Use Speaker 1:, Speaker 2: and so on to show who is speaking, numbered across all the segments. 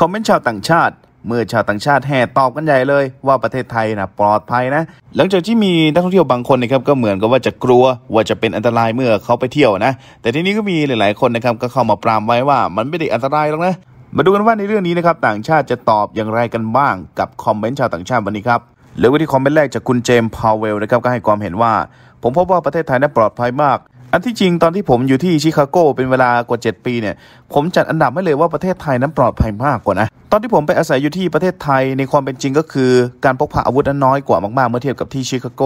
Speaker 1: คอมเมนต์ชาวต่างชาติเมื่อชาวต่างชาติแห่ตอบกันใหญ่เลย ว่าประเทศไทยนะปลอดภัยนะหลังจากที่มีนักท่องเที่ยวบางคนนะครับก็เหมือนกับว่าจะกลัวว่าจะเป็นอันตรายเมื่อเขาไปเที่ยวนะ แต่ทีนี้ก็มีหลายๆ คนนะครับก็เข้ามาปรามไว้ว่า มันไม่ได้อันตรายหรอกนะมาดูกันว่าในเรื่องนี้นะครับต่างชาติจะตอบอย่างไรกันบ้าง กับคอมเมนต์ชาวต่างชาติวันนี้ครับเรื่มที่คอมเมนต์แรกจากคุณเจมส์พาวเวลนะครับก็ให้ความเห็นว่า ผมพบว่าประเทศไทยนั้นปลอดภัยมากอันที่จริงตอนที่ผมอยู่ที่ชิคาโกเป็นเวลากว่า 7 ปีเนี่ยผมจัดอันดับไม่เลยว่าประเทศไทยนั้นปลอดภัยมากกว่านะตอนที่ผมไปอาศัยอยู่ที่ประเทศไทยในความเป็นจริงก็คือ การพกพาอาวุธนั้นน้อยกว่ามากๆ เมื่อเทียบกับที่ชิคาโก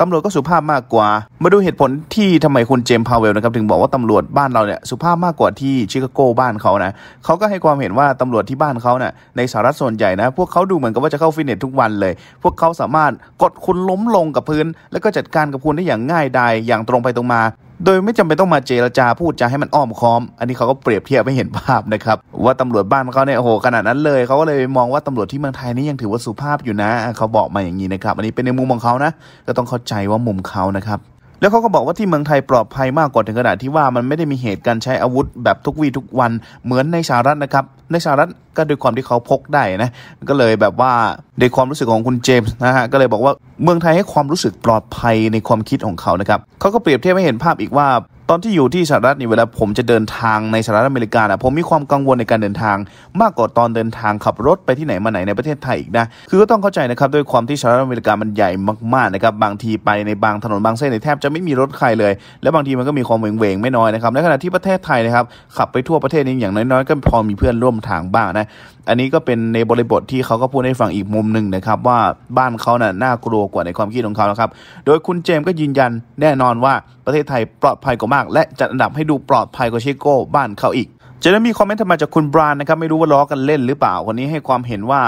Speaker 1: ตำรวจก็สุภาพมากกว่า มาดูเหตุผลที่ทำไมคุณเจม พาวเวลนะครับ ถึงบอกว่าตำรวจบ้านเราเนี่ยสุภาพมากกว่าที่ชิคาโกบ้านเขานะเขาก็ให้ความเห็นว่าตำรวจที่บ้านเขาเนี่ยในสหรัฐส่วนใหญ่นะพวกเขาดูเหมือนกับว่าจะเข้าฟิตเนสทุกวันเลย พวกเขาสามารถกดคุณล้มลงกับพื้น แล้วก็จัดการกับคุณได้อย่างง่ายดายอย่างตรงไปตรงมาโดยไม่จำเป็นต้องมาเจรจาพูดจาให้มันอ้อมค้อม อันนี้เขาก็เปรียบเทียบไม่เห็นภาพนะครับว่าตำรวจบ้านเขาเนี่ยโอ้โห ขนาดนั้นเลยเขาก็เลยมองว่าตำรวจที่เมืองไทยนี่ยังถือว่าสุภาพอยู่นะเขาบอกมาอย่างนี้นะครับ อันนี้เป็นในมุมของเขานะก็ต้องเข้าใจว่ามุมเขานะครับแล้วเขาก็บอกว่าที่เมืองไทยปลอดภัยมากกว่าถึงขนาดที่ว่ามันไม่ได้มีเหตุการใช้อาวุธแบบทุกวี่ทุกวันเหมือนในสหรัฐนะครับในสหรัฐก็ด้วยความที่เขาพกได้นะ ก็เลยแบบว่าในความรู้สึกของคุณเจมส์นะฮะก็เลยบอกว่าเมืองไทยให้ความรู้สึกปลอดภัยในความคิดของเขานะครับเขาก็เปรียบเทียบให้เห็นภาพอีกว่าอนที่อยู่ที่สหรัฐนี่เวลา ผมจะเดินทางในสหรัฐอเมริกาอะผมมีความกังวลในการเดินทาง มากกว่าตอนเดินทางขับรถไปที่ไหนมาไหนในประเทศไทยอีกนะคือก็ต้องเข้าใจนะครับด้วยความที่สหรัฐอเมริกามันใหญ่มากๆนะครับบางทีไปในบางถนนบางเส้นในแทบจะไม่มีรถใครเลยและบางทีมันก็มีความเวงๆไม่น้อยนะครับในขณะที่ประเทศไทยนะครับขับไปทั่วประเทศนี้อย่างน้อยๆก็พอมีเพื่อนร่วมทางบ้างนะอันนี้ก็เป็นในบริบทที่เขาก็พูดให้ฟังอีกมุมหนึ่งนะครับว่าบ้านเขาน่ะน่ากลัวกว่าในความคิดของเขานะครับโดยคุณเจมก็ยืนยันแน่นอนว่าประเทศไทยปลอดภัยกว่ามาก และจัดอันดับให้ดูปลอดภัยกว่าชิโก้บ้านเขาอีกจะได้มีคอมเมนต์มาจากคุณบรานนะครับไม่รู้ว่าล้อกันเล่นหรือเปล่าคนนี้ให้ความเห็นว่า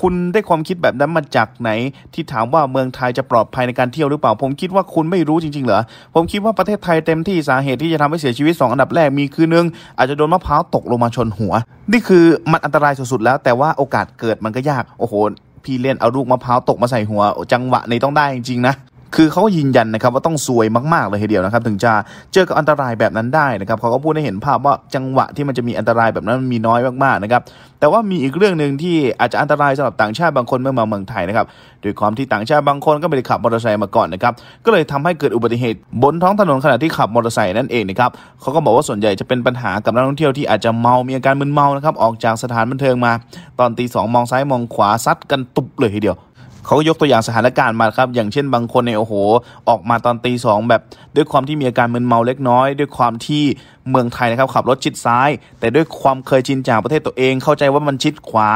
Speaker 1: คุณได้ความคิดแบบนั้นมาจากไหนที่ถามว่าเมืองไทยจะปลอดภัยในการเที่ยวหรือเปล่าผมคิดว่าคุณไม่รู้จริงๆเหรอ ผมคิดว่าประเทศไทยเต็มที่สาเหตุที่จะทำให้เสียชีวิต 2 อันดับแรกมีคือหนึ่งอาจจะโดนมะพร้าวตกลงมาชนหัว นี่คือมันอันตรายสุดๆ แล้วแต่ว่าโอกาสเกิดมันก็ยาก โอ้โหพี่เล่นเอาลูกมะพร้าวตกมาใส่หัว จังหวะในต้องได้จริงๆ นะคือเขายืนยันนะครับว่าต้องซวยมากๆเลยทีเดียวนะครับถึงจะเจอกับอันตรายแบบนั้นได้นะครับเขาก็พูดให้เห็นภาพว่าจังหวะที่มันจะมีอันตรายแบบนั้นมีน้อยมากๆนะครับแต่ว่ามีอีกเรื่องหนึ่งที่อาจจะอันตรายสำหรับต่างชาติบางคนเมื่อมาเมืองไทยนะครับด้วยความที่ต่างชาติบางคนก็ไม่ได้ขับมอเตอร์ไซค์มาก่อนนะครับก็เลยทำให้เกิดอุบัติเหตุบนท้องถนนขณะที่ขับมอเตอร์ไซค์นั่นเองนะครับเขาก็บอกว่าส่วนใหญ่จะเป็นปัญหากับนักท่องเที่ยวที่อาจจะเมา มีอาการมึนเมานะครับออกจากสถานบันเทิงมา ตอนตีสองมองซ้ายมองขวาซัดกันตุบเลยทีเดียวเขายกตัวอย่างสถานการณ์มาครับ อย่างเช่นบางคนในโอ้โหออกมาตอนตีสองแบบด้วยความที่มีอาการมึนเมาเล็กน้อย ด้วยความที่เมืองไทยนะครับขับรถชิดซ้าย แต่ด้วยความเคยชินจากประเทศตัวเอง เข้าใจว่ามันชิดขวา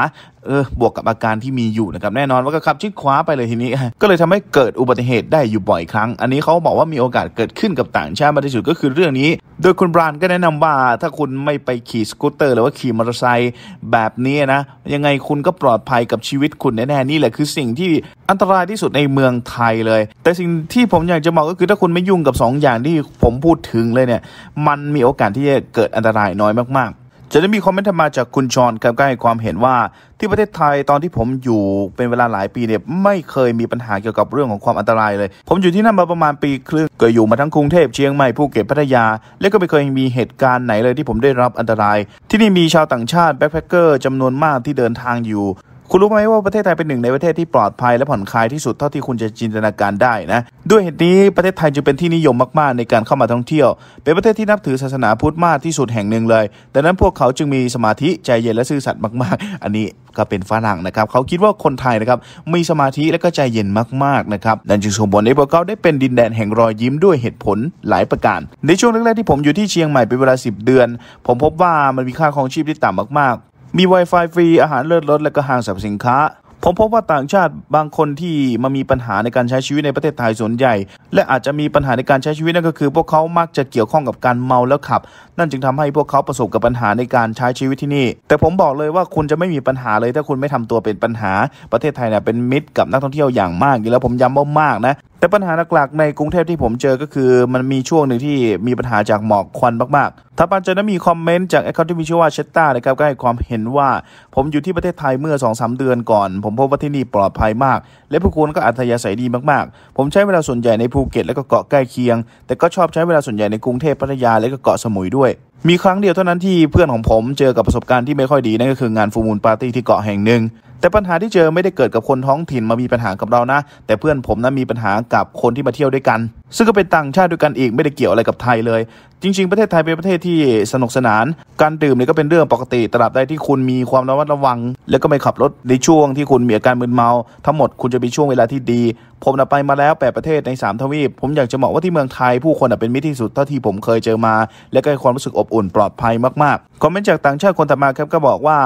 Speaker 1: เออบวกกับอาการที่มีอยู่นะครับแน่นอนว่าก็ขับชิดขวาไปเลยทีนี้ ก็เลยทำให้เกิดอุบัติเหตุได้อยู่บ่อยครั้ง อันนี้เขาบอกว่ามีโอกาสเกิดขึ้นกับต่างชาติมากที่สุดก็คือเรื่องนี้ โดยคุณบรานก็แนะนำว่าถ้าคุณไม่ไปขี่สกูตเตอร์หรือว่าขี่มอเตอร์ไซค์แบบนี้นะยังไงคุณก็ปลอดภัยกับชีวิตคุณแน่ๆนี่แหละคือสิ่งที่อันตรายที่สุดในเมืองไทยเลย แต่สิ่งที่ผมอยากจะบอกก็คือถ้าคุณไม่ยุ่งกับ 2 อย่างที่ผมพูดถึงเลยเนี่ย มันมีโอกาสที่จะเกิดอันตรายน้อยมาก ๆ จะได้มีคอมเมนต์มาจากคุณชอนครับก็ให้ความเห็นว่าที่ประเทศไทยตอนที่ผมอยู่เป็นเวลาหลายปีเนี่ยไม่เคยมีปัญหาเกี่ยวกับเรื่องของความอันตรายเลย ผมอยู่ที่นั่นมาประมาณปีครึ่งก็อยู่มาทั้งกรุงเทพเชียงใหม่ภูเก็ตพัทยา และก็ไม่เคยมีเหตุการณ์ไหนเลย ที่ผมได้รับอันตราย ที่นี่มีชาวต่างชาติแบ็คแพคเกอร์จำนวนมากที่เดินทางอยู่คุณรู้ไหมว่าประเทศไทย เป็นหนึ่งในประเทศที่ปลอดภัยและผ่อนคลายที่สุดเท่าที่คุณจะจินตนาการได้นะด้วยเหตุนี้ประเทศไทยจึงเป็นที่นิยมมาก ๆ ในการเข้ามาท่องเที่ยว เป็นประเทศที่นับถือศาสนาพุทธมากที่สุดแห่งหนึ่งเลยดังนั้นพวกเขาจึงมีสมาธิใจเย็นและซื่อสัตย์มาก ๆ อันนี้ก็เป็นฝรั่งนะครับเขาคิดว่าคนไทยนะครับมีสมาธิและก็ใจเย็นมาก ๆ นะครับนั่นจึงส่งผลให้พวกเขาได้เป็นดินแดนแห่งรอยยิ้มด้วยเหตุผลหลายประการในช่วงแรก ๆ ที่ผมอยู่ที่เชียงใหม่เป็นเวลา10 เดือน ผมพบว่ามันมีค่าครองชีพที่ต่ำมาก ๆมี Wi-Fi ฟรีอาหารเลิศรสและก็ห้างสรรพสินค้า ผมพบว่าต่างชาติบางคนที่มามีปัญหาในการใช้ชีวิตในประเทศไทยส่วนใหญ่ และอาจจะมีปัญหาในการใช้ชีวิตนั่นก็คือพวกเขามักจะเกี่ยวข้องกับการเมาแล้วขับ นั่นจึงทำให้พวกเขาประสบกับปัญหาในการใช้ชีวิตที่นี่ แต่ผมบอกเลยว่าคุณจะไม่มีปัญหาเลยถ้าคุณไม่ทำตัวเป็นปัญหาประเทศไทยเนี่ยเป็นมิตรกับนักท่องเที่ยวอย่างมากอยู่แล้วผมย้ำมากๆนะแต่ปัญหาหลักๆในกรุงเทพที่ผมเจอก็คือมันมีช่วงหนึ่งที่มีปัญหาจากหมอกควันมากๆทาปันจะนั้นมีคอมเมนต์จากแอคเคาท์ที่มีชื่อว่าเชตตานะครับก็ให้ความเห็นว่า ผมอยู่ที่ประเทศไทยเมื่อ2อสเดือนก่อน ผมพบว่าที่นี่ปลอดภัยมาก และผู้คนก็อัธยาศัยดีมากๆ ผมใช้เวลาส่วนใหญ่ในภูเก็ตและก็เกาะใกล้เคียง แต่ก็ชอบใช้เวลาส่วนใหญ่ในกรุงเทพพัทยาและก็เกาะสมุยด้วย มีครั้งเดียวเท่านั้นที่เพื่อนของผมเจอกับประสบการณ์ที่ไม่ค่อยดีนั่นก็คืองานฟูมูลปาร์ตี้ที่เกาะแห่งหนึ่งแต่ปัญหาที่เจอไม่ได้เกิดกับคนท้องถิ่นมามีปัญหากับเรานะ แต่เพื่อนผมนะมีปัญหากับคนที่มาเที่ยวด้วยกันซึ่งก็เป็นต่างชาติด้วยกันอีกไม่ได้เกี่ยวอะไรกับไทยเลย จริงๆ ประเทศไทยเป็นประเทศที่สนุกสนาน การดื่มเนี่ยก็เป็นเรื่องปกติตราบใดที่คุณมีความระมัดระวัง และก็ไม่ขับรถในช่วงที่คุณมีอาการมึนเมา ทั้งหมดคุณจะมีช่วงเวลาที่ดี ผมไปมาแล้วแปดประเทศใน3ทวีป ผมอยากจะบอกว่าที่เมืองไทย ผู้คนเป็นมิตรที่สุดเท่าที่ผมเคยเจอมา และก็ให้ความรู้สึกอบอุ่นปลอดภัยมากๆ คอมเมนต์จากต่างชาติคนต่อมาครับก็บอกว่า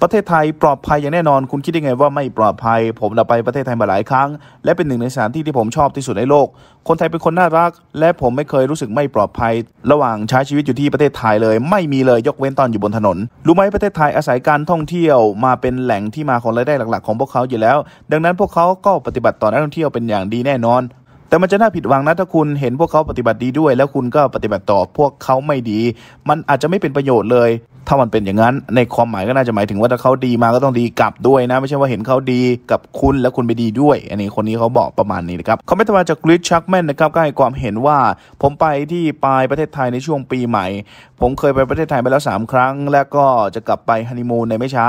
Speaker 1: ประเทศไทยปลอดภัยอย่างแน่นอน คุณคิดยังไงว่าไม่ปลอดภัย ผมไปประเทศไทยมาหลายครั้งและเป็นหนึ่งในสถานที่ที่ผมชอบที่สุดในโลกคนไทยเป็นคนน่ารัก และผมไม่เคยรู้สึกไม่ปลอดภัย ระหว่างใช้ชีวิตอยู่ที่ประเทศไทยเลยไม่มีเลยยกเว้นตอนอยู่บนถนน รู้ไหมประเทศไทยอาศัยการท่องเที่ยวมาเป็นแหล่งที่มาของรายได้หลักๆของพวกเขาอยู่แล้ว ดังนั้นพวกเขาก็ปฏิบัติต่อนักท่องเที่ยวเป็นอย่างดีแน่นอน แต่มันจะน่าผิดหวังนะถ้าคุณเห็นพวกเขาปฏิบัติดีด้วย แล้วคุณก็ปฏิบัติต่อพวกเขาไม่ดี มันอาจจะไม่เป็นประโยชน์เลยถ้ามันเป็นอย่างนั้น ในความหมายก็น่าจะหมายถึงว่าถ้าเขาดีมาก็ต้องดีกลับด้วยนะ ไม่ใช่ว่าเห็นเขาดีกับคุณแล้วคุณไปดีด้วย อันนี้คนนี้เขาบอกประมาณนี้นะครับเขาไม่ต์มาจากกริชชักแมนนะครับก็ให้ความเห็นว่าผมไปที่ปลายประเทศไทยในช่วงปีใหม่ ผมเคยไปประเทศไทยไปแล้ว3ครั้งและก็จะกลับไปฮันนีมูนในไม่ช้า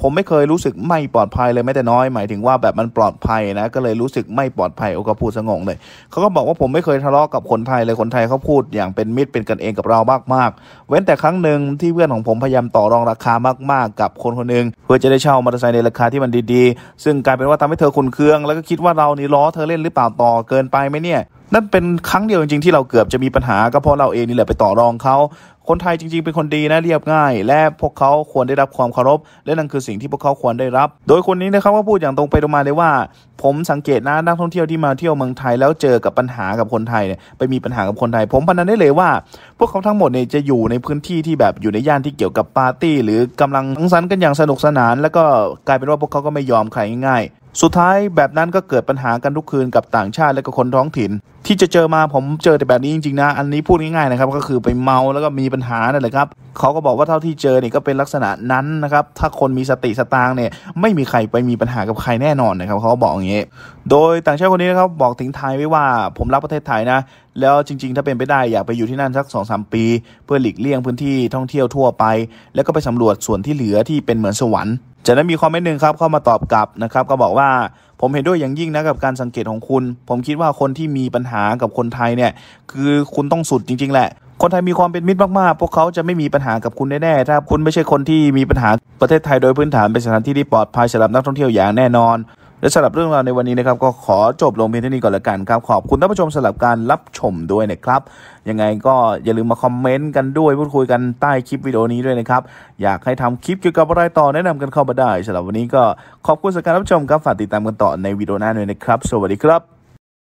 Speaker 1: ผมไม่เคยรู้สึกไม่ปลอดภัยเลยแม้แต่น้อยหมายถึงว่าแบบมันปลอดภัยนะก็เลยรู้สึกไม่ปลอดภัยโอก็พูดสงงเลยเขาก็บอกว่าผมไม่เคยทะเลาะกับคนไทยเลยคนไทยเขาพูดอย่างเป็นมิตรเป็นกันเองกับเรามากๆ เว้นแต่ครั้งหนึ่งที่เพื่อนของผมพยายามต่อรองราคามากๆ กับคนคนหนึ่งเพื่อจะได้เช่ามอเตอร์ไซค์ในราคาที่มันดีๆ ซึ่งกลายเป็นว่าทำให้เธอขุนเคืองแล้วก็คิดว่าเรานี่ล้อเธอเล่นหรือเปล่าต่อเกินไปไหมเนี่ยนั่นเป็นครั้งเดียวจริงๆที่เราเกือบจะมีปัญหาก็เพราะเราเองนี่แหละไปต่อรองเขา คนไทยจริงๆ เป็นคนดีนะเรียบง่าย และพวกเขาควรได้รับความเคารพและนั่นคือสิ่งที่พวกเขาควรได้รับ โดยคนนี้นะครับก็พูดอย่างตรงไปตรงมาเลยว่า ผมสังเกตนะนักท่องเที่ยวที่มาเที่ยวเมืองไทย แล้วเจอกับปัญหากับคนไทยเนี่ยไปมีปัญหากับคนไทย ผมพนนันได้เลยว่า พวกเขาทั้งหมดเนี่ยจะอยู่ในพื้นที่ที่แบบอยู่ในย่านที่เกี่ยวกับปาร์ตี้หรือกำลังสังสรรค์กันอย่างสนุกสนาน แล้วก็กลายเป็นว่าพวกเขาก็ไม่ยอมใครง่าย สุดท้ายแบบนั้นก็เกิดปัญหากันทุกคืนกับต่างชาติและก็คนท้องถิ่นที่จะเจอมาผมเจอแต่แบบนี้จริงๆนะอันนี้พูดง่ายๆนะครับก็คือไปเมาแล้วก็มีปัญหานั่นแหละครับเขาก็บอกว่าเท่าที่เจอเนี่ยก็เป็นลักษณะนั้นนะครับถ้าคนมีสติสตางเนี่ยไม่มีใครไปมีปัญหากับใครแน่นอนนะครับเขาบอกอย่างนี้โดยต่างชาติคนนี้นะครับบอกถึงไทยไว้ว่า ผมรักประเทศไทยนะ แล้วจริง ๆ ถ้าเป็นไปได้อยากไปอยู่ที่นั่นสัก2อสปีเพื่อหลีกเลี่ยงพื้นที่ท่องเที่ยวทั่วไป แล้วก็ไปสำรวจส่วนที่เหลือที่เป็นเหมือนสวรรค์จากนั้นมีคอมเมนต์หนึ่งครับ เข้ามาตอบกลับนะครับ ก็บอกว่าผมเห็นด้วยอย่างยิ่งนะกับการสังเกตของคุณ ผมคิดว่าคนที่มีปัญหากับคนไทยเนี่ยคือคุณต้องสุดจริงๆแหละ คนไทยมีความเป็นมิตรมากๆ พวกเขาจะไม่มีปัญหากับคุณแน่ๆ ถ้าคุณไม่ใช่คนที่มีปัญหาประเทศไทยโดยพื้นฐานเป็นสถานที่ที่ปลอดภัยสำหรับนักท่องเที่ยวอย่างแน่นอนและสำหรับเรื่องราวในวันนี้นะครับก็ขอจบลงเพียงเท่านี้ก่อนละกันครับขอบคุณท่านผู้ชมสำหรับการรับชมด้วยนะครับยังไงก็อย่าลืมมาคอมเมนต์กันด้วยพูดคุยกันใต้คลิปวิดีโอนี้ด้วยนะครับอยากให้ทำคลิปเกี่ยวกับอะไรต่อแนะนำกันเข้ามาได้สำหรับวันนี้ก็ขอบคุณสำหรับการรับชมครับฝากติดตามกันต่อในวิดีโอหน้าด้วยนะครับสวัสดีครับ